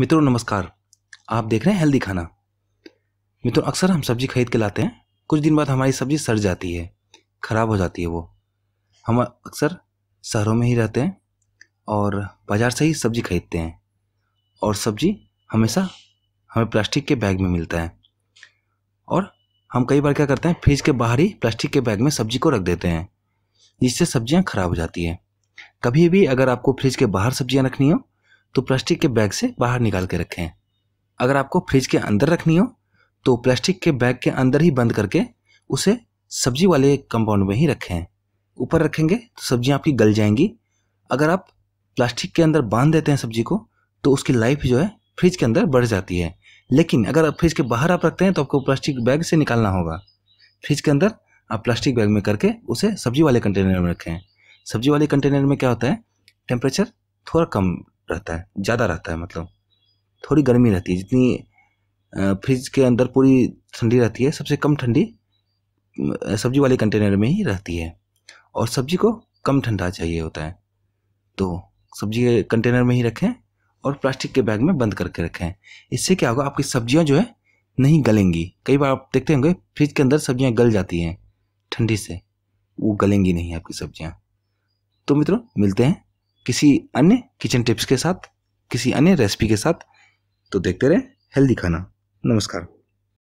मित्रों नमस्कार आप देख रहे हैं हेल्दी खाना मित्रों अक्सर हम सब्जी खरीद के लाते हैं कुछ दिन बाद हमारी सब्जी सड़ जाती है ख़राब हो जाती है वो हम अक्सर शहरों में ही रहते हैं और बाज़ार से ही सब्ज़ी खरीदते हैं और सब्ज़ी हमेशा हमें प्लास्टिक के बैग में मिलता है और हम कई बार क्या करते हैं फ्रिज के बाहर ही प्लास्टिक के बैग में सब्ज़ी को रख देते हैं जिससे सब्ज़ियाँ ख़राब हो जाती है कभी भी अगर आपको फ्रिज के बाहर सब्ज़ियाँ रखनी हो तो प्लास्टिक के बैग से बाहर निकाल के रखें अगर आपको फ्रिज के अंदर रखनी हो तो प्लास्टिक के बैग के अंदर ही बंद करके उसे सब्जी वाले कंपाउंड में ही रखें ऊपर रखेंगे तो सब्जियाँ आपकी गल जाएंगी अगर आप प्लास्टिक के अंदर बांध देते हैं सब्जी को तो उसकी लाइफ जो है फ्रिज के अंदर बढ़ जाती है लेकिन अगर आप फ्रिज के बाहर आप रखते हैं तो आपको प्लास्टिक बैग से निकालना होगा फ्रिज के अंदर आप प्लास्टिक बैग में करके उसे सब्जी वाले कंटेनर में रखें सब्जी वाले कंटेनर में क्या होता है टेम्परेचर थोड़ा कम रहता है ज़्यादा रहता है मतलब थोड़ी गर्मी रहती है जितनी फ्रिज के अंदर पूरी ठंडी रहती है सबसे कम ठंडी सब्जी वाले कंटेनर में ही रहती है और सब्जी को कम ठंडा चाहिए होता है तो सब्जी के कंटेनर में ही रखें और प्लास्टिक के बैग में बंद करके रखें इससे क्या होगा आपकी सब्जियां जो है नहीं गलेंगी कई बार आप देखते होंगे फ्रिज के अंदर सब्जियां गल जाती हैं ठंडी से वो गलेंगी नहीं आपकी सब्जियां तो मित्रों मिलते हैं किसी अन्य किचन टिप्स के साथ किसी अन्य रेसिपी के साथ तो देखते रहें हेल्दी खाना नमस्कार